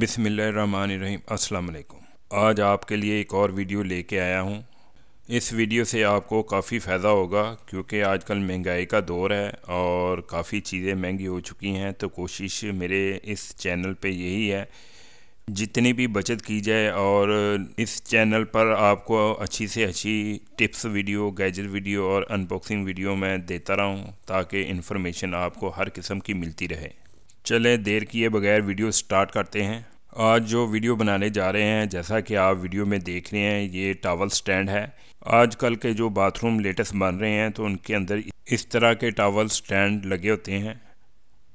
बिसमीम असलकुम आज आपके लिए एक और वीडियो लेके आया हूँ इस वीडियो से आपको काफ़ी फ़ायदा होगा क्योंकि आजकल महंगाई का दौर है और काफ़ी चीज़ें महंगी हो चुकी हैं तो कोशिश मेरे इस चैनल पे यही है जितनी भी बचत की जाए और इस चैनल पर आपको अच्छी से अच्छी टिप्स वीडियो गैजेट वीडियो और अनबॉक्सिंग वीडियो मैं देता हूँ ताकि इन्फॉर्मेशन आपको हर किस्म की मिलती रहे चलें देर किए बगैर वीडियो स्टार्ट करते हैं आज जो वीडियो बनाने जा रहे हैं जैसा कि आप वीडियो में देख रहे हैं ये टावल स्टैंड है आजकल के जो बाथरूम लेटेस्ट बन रहे हैं तो उनके अंदर इस तरह के टावल स्टैंड लगे होते हैं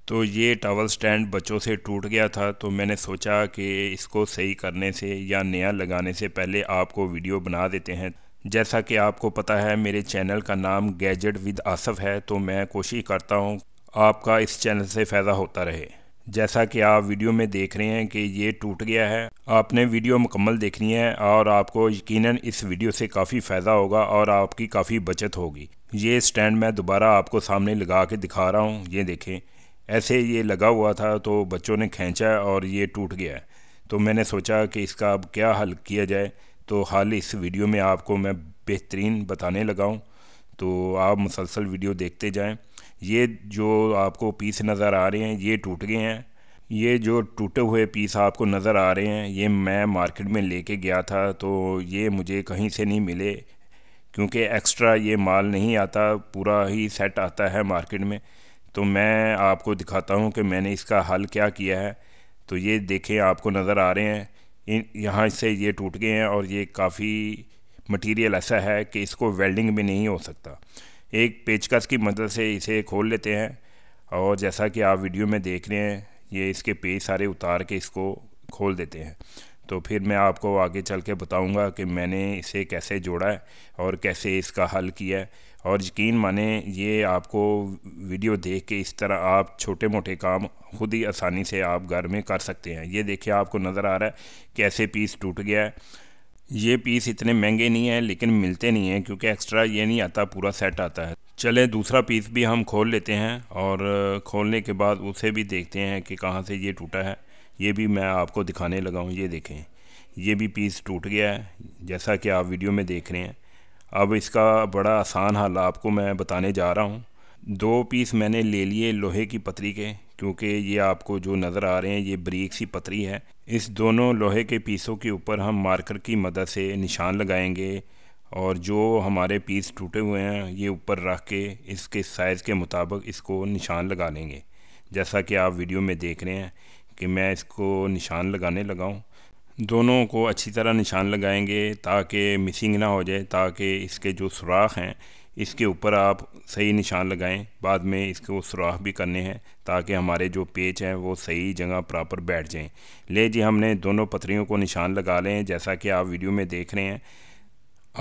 तो ये टावल स्टैंड बच्चों से टूट गया था तो मैंने सोचा कि इसको सही करने से या नया लगाने से पहले आपको वीडियो बना देते हैं जैसा कि आपको पता है मेरे चैनल का नाम गैजेट विद आसफ़ है तो मैं कोशिश करता हूँ आपका इस चैनल से फ़ायदा होता रहे जैसा कि आप वीडियो में देख रहे हैं कि ये टूट गया है आपने वीडियो मुकम्मल देखनी है और आपको यकीनन इस वीडियो से काफ़ी फ़ायदा होगा और आपकी काफ़ी बचत होगी ये स्टैंड मैं दोबारा आपको सामने लगा के दिखा रहा हूँ ये देखें ऐसे ये लगा हुआ था तो बच्चों ने खींचा और ये टूट गया तो मैंने सोचा कि इसका अब क्या हल किया जाए तो हाल इस वीडियो में आपको मैं बेहतरीन बताने लगाऊँ तो आप मुसलसल वीडियो देखते जाएँ ये जो आपको पीस नज़र आ रहे हैं ये टूट गए हैं ये जो टूटे हुए पीस आपको नज़र आ रहे हैं ये मैं मार्केट में लेके गया था तो ये मुझे कहीं से नहीं मिले क्योंकि एक्स्ट्रा ये माल नहीं आता पूरा ही सेट आता है मार्केट में तो मैं आपको दिखाता हूँ कि मैंने इसका हल क्या किया है तो ये देखें आपको नज़र आ रहे हैं इन यहाँ से ये टूट गए हैं और ये काफ़ी मटेरियल ऐसा है कि इसको वेल्डिंग भी नहीं हो सकता एक पेचकस की मदद से इसे खोल लेते हैं और जैसा कि आप वीडियो में देख रहे हैं ये इसके पेज सारे उतार के इसको खोल देते हैं तो फिर मैं आपको आगे चल के बताऊँगा कि मैंने इसे कैसे जोड़ा है और कैसे इसका हल किया है और यकीन माने ये आपको वीडियो देख के इस तरह आप छोटे मोटे काम खुद ही आसानी से आप घर में कर सकते हैं ये देखिए आपको नज़र आ रहा है कैसे पीस टूट गया है ये पीस इतने महंगे नहीं हैं लेकिन मिलते नहीं हैं क्योंकि एक्स्ट्रा ये नहीं आता पूरा सेट आता है चले दूसरा पीस भी हम खोल लेते हैं और खोलने के बाद उसे भी देखते हैं कि कहाँ से ये टूटा है ये भी मैं आपको दिखाने लगा हूँ ये देखें ये भी पीस टूट गया है जैसा कि आप वीडियो में देख रहे हैं अब इसका बड़ा आसान हाल आपको मैं बताने जा रहा हूँ दो पीस मैंने ले लिए लोहे की पतरी के क्योंकि ये आपको जो नज़र आ रहे हैं ये ब्रीक सी पतरी है इस दोनों लोहे के पीसों के ऊपर हम मार्कर की मदद से निशान लगाएंगे और जो हमारे पीस टूटे हुए हैं ये ऊपर रख के इसके साइज़ के मुताबिक इसको निशान लगा लेंगे जैसा कि आप वीडियो में देख रहे हैं कि मैं इसको निशान लगाने लगाऊँ दोनों को अच्छी तरह निशान लगाएंगे ताकि मिसिंग ना हो जाए ताकि इसके जो सुराख हैं इसके ऊपर आप सही निशान लगाएं बाद में इसको सुराख भी करने हैं ताकि हमारे जो पेच हैं वो सही जगह प्रॉपर बैठ जाएं ले जी हमने दोनों पथरियों को निशान लगा लें जैसा कि आप वीडियो में देख रहे हैं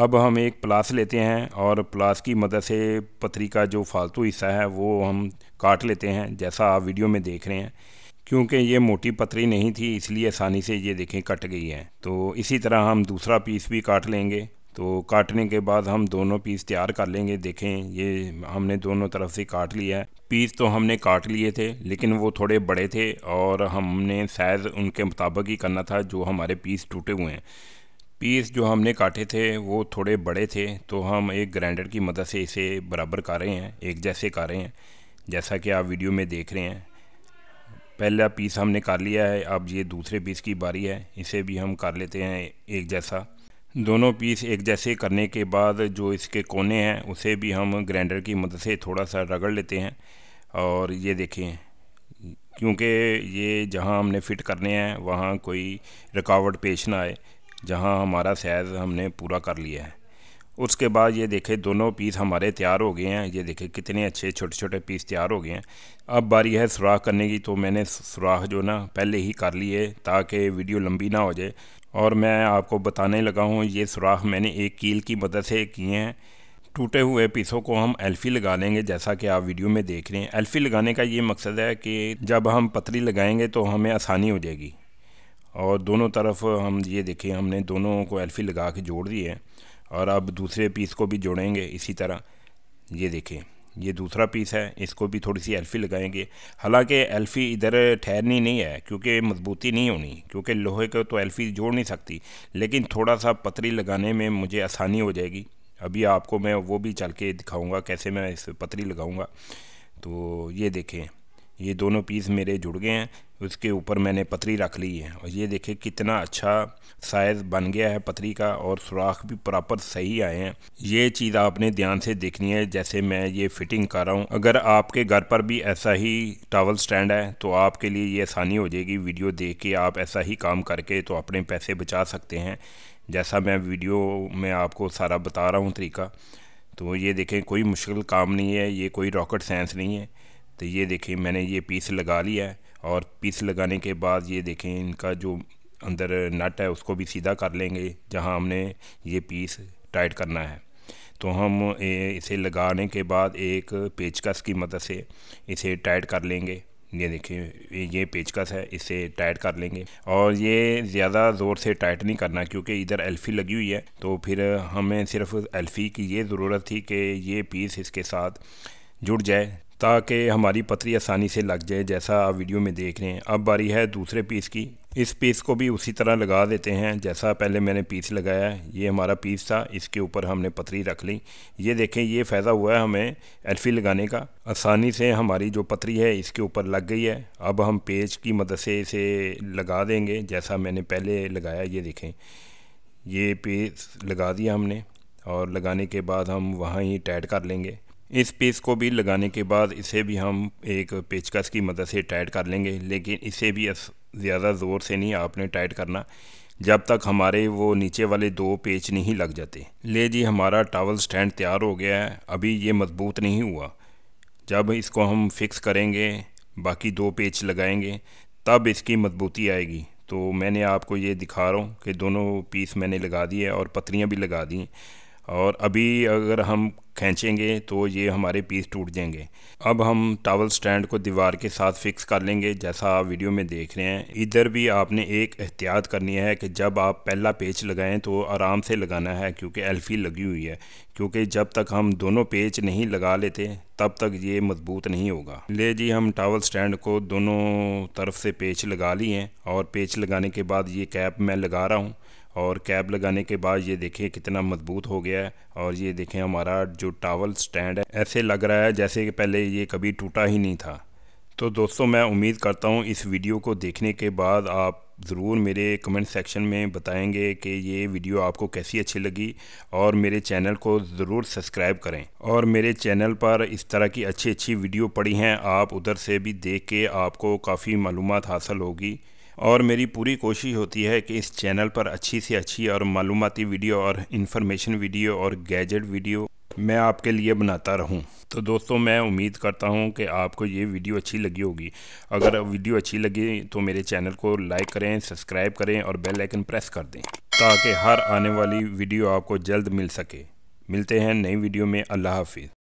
अब हम एक प्लास लेते हैं और प्लास की मदद से पथरी का जो फालतू हिस्सा है वो हम काट लेते हैं जैसा आप वीडियो में देख रहे हैं क्योंकि ये मोटी पथरी नहीं थी इसलिए आसानी से ये देखें कट गई है तो इसी तरह हम दूसरा पीस भी काट लेंगे तो काटने के बाद हम दोनों पीस तैयार कर लेंगे देखें ये हमने दोनों तरफ से काट लिया है पीस तो हमने काट लिए थे लेकिन वो थोड़े बड़े थे और हमने साइज़ उनके मुताबिक ही करना था जो हमारे पीस टूटे हुए हैं पीस जो हमने काटे थे वो थोड़े बड़े थे तो हम एक ग्राइंडर की मदद से इसे बराबर कर रहे हैं एक जैसे कर रहे हैं जैसा कि आप वीडियो में देख रहे हैं पहला पीस हमने कर लिया है अब ये दूसरे पीस की बारी है इसे भी हम कर लेते हैं एक जैसा दोनों पीस एक जैसे करने के बाद जो इसके कोने हैं उसे भी हम ग्राइंडर की मदद से थोड़ा सा रगड़ लेते हैं और ये देखें क्योंकि ये जहां हमने फ़िट करने हैं वहां कोई रुकावट पेश ना आए जहां हमारा साइज़ हमने पूरा कर लिया है उसके बाद ये देखे दोनों पीस हमारे तैयार हो गए हैं ये देखे कितने अच्छे छोटे छोटे पीस तैयार हो गए हैं अब बारी है सुराख करने की तो मैंने सुराख जो ना पहले ही कर ली है ताकि वीडियो लंबी ना हो जाए और मैं आपको बताने लगा हूँ ये सुराख मैंने एक कील की मदद से किए हैं टूटे हुए पीसों को हम एल्फ़ी लगा लेंगे जैसा कि आप वीडियो में देख रहे हैं एल्फ़ी लगाने का ये मकसद है कि जब हम पतरी लगाएंगे तो हमें आसानी हो जाएगी और दोनों तरफ हम ये देखें हमने दोनों को एल्फ़ी लगा के जोड़ दिए और अब दूसरे पीस को भी जोड़ेंगे इसी तरह ये देखें ये दूसरा पीस है इसको भी थोड़ी सी एल्फ़ी लगाएंगे हालांकि एल्फ़ी इधर ठहरनी नहीं है क्योंकि मजबूती नहीं होनी क्योंकि लोहे को तो एल्फ़ी जोड़ नहीं सकती लेकिन थोड़ा सा पतरी लगाने में मुझे आसानी हो जाएगी अभी आपको मैं वो भी चल के दिखाऊँगा कैसे मैं इस पतरी लगाऊँगा तो ये देखें ये दोनों पीस मेरे जुड़ गए हैं उसके ऊपर मैंने पतरी रख ली है और ये देखे कितना अच्छा साइज़ बन गया है पतरी का और सुराख भी प्रॉपर सही आए हैं ये चीज़ आपने ध्यान से देखनी है जैसे मैं ये फिटिंग कर रहा हूँ अगर आपके घर पर भी ऐसा ही टावल स्टैंड है तो आपके लिए ये आसानी हो जाएगी वीडियो देख के आप ऐसा ही काम करके तो अपने पैसे बचा सकते हैं जैसा मैं वीडियो में आपको सारा बता रहा हूँ तरीका तो ये देखें कोई मुश्किल काम नहीं है ये कोई रॉकेट साइंस नहीं है तो ये देखें मैंने ये पीस लगा लिया है और पीस लगाने के बाद ये देखें इनका जो अंदर नट है उसको भी सीधा कर लेंगे जहाँ हमने ये पीस टाइट करना है तो हम इसे लगाने के बाद एक पेचकस की मदद से इसे टाइट कर लेंगे ये देखिए ये पेचकस है इसे टाइट कर लेंगे और ये ज़्यादा ज़ोर से टाइट नहीं करना क्योंकि इधर एल्फ़ी लगी हुई है तो फिर हमें सिर्फ एल्फ़ी की ये ज़रूरत थी कि ये पीस इसके साथ जुड़ जाए ताकि हमारी पथरी आसानी से लग जाए जैसा आप वीडियो में देख रहे हैं अब बारी है दूसरे पीस की इस पीस को भी उसी तरह लगा देते हैं जैसा पहले मैंने पीस लगाया ये हमारा पीस था इसके ऊपर हमने पथरी रख ली ये देखें ये फ़ायदा हुआ है हमें एल्फी लगाने का आसानी से हमारी जो पथरी है इसके ऊपर लग गई है अब हम पेज की मदद से इसे लगा देंगे जैसा मैंने पहले लगाया ये देखें ये पीस लगा दिया हमने और लगाने के बाद हम वहाँ ही टैड कर लेंगे इस पीस को भी लगाने के बाद इसे भी हम एक पेचकस की मदद से टाइट कर लेंगे लेकिन इसे भी ज़्यादा ज़ोर से नहीं आपने टाइट करना जब तक हमारे वो नीचे वाले दो पेच नहीं लग जाते ले जी हमारा टावल स्टैंड तैयार हो गया है अभी ये मजबूत नहीं हुआ जब इसको हम फिक्स करेंगे बाकी दो पेच लगाएंगे तब इसकी मजबूती आएगी तो मैंने आपको ये दिखा रहा हूँ कि दोनों पीस मैंने लगा दिए और पतरियाँ भी लगा दी और अभी अगर हम खींचेंगे तो ये हमारे पीस टूट जाएंगे अब हम टावल स्टैंड को दीवार के साथ फिक्स कर लेंगे जैसा आप वीडियो में देख रहे हैं इधर भी आपने एक एहतियात करनी है कि जब आप पहला पेच लगाएं तो आराम से लगाना है क्योंकि एल्फी लगी हुई है क्योंकि जब तक हम दोनों पेच नहीं लगा लेते तब तक ये मजबूत नहीं होगा ले जी हम टावल स्टैंड को दोनों तरफ से पेच लगा लिए और पेच लगाने के बाद ये कैप मैं लगा रहा हूँ और कैब लगाने के बाद ये देखें कितना मजबूत हो गया है और ये देखें हमारा जो टावल स्टैंड है ऐसे लग रहा है जैसे कि पहले ये कभी टूटा ही नहीं था तो दोस्तों मैं उम्मीद करता हूँ इस वीडियो को देखने के बाद आप ज़रूर मेरे कमेंट सेक्शन में बताएंगे कि ये वीडियो आपको कैसी अच्छी लगी और मेरे चैनल को ज़रूर सब्सक्राइब करें और मेरे चैनल पर इस तरह की अच्छी अच्छी वीडियो पड़ी हैं आप उधर से भी देख के आपको काफ़ी मालूम हासिल होगी और मेरी पूरी कोशिश होती है कि इस चैनल पर अच्छी से अच्छी और मालूमती वीडियो और इन्फॉर्मेशन वीडियो और गैजेट वीडियो मैं आपके लिए बनाता रहूं तो दोस्तों मैं उम्मीद करता हूं कि आपको ये वीडियो अच्छी लगी होगी अगर वीडियो अच्छी लगी तो मेरे चैनल को लाइक करें सब्सक्राइब करें और बेल आइकन प्रेस कर दें ताकि हर आने वाली वीडियो आपको जल्द मिल सके मिलते हैं नई वीडियो में अल्लाह हाफिज़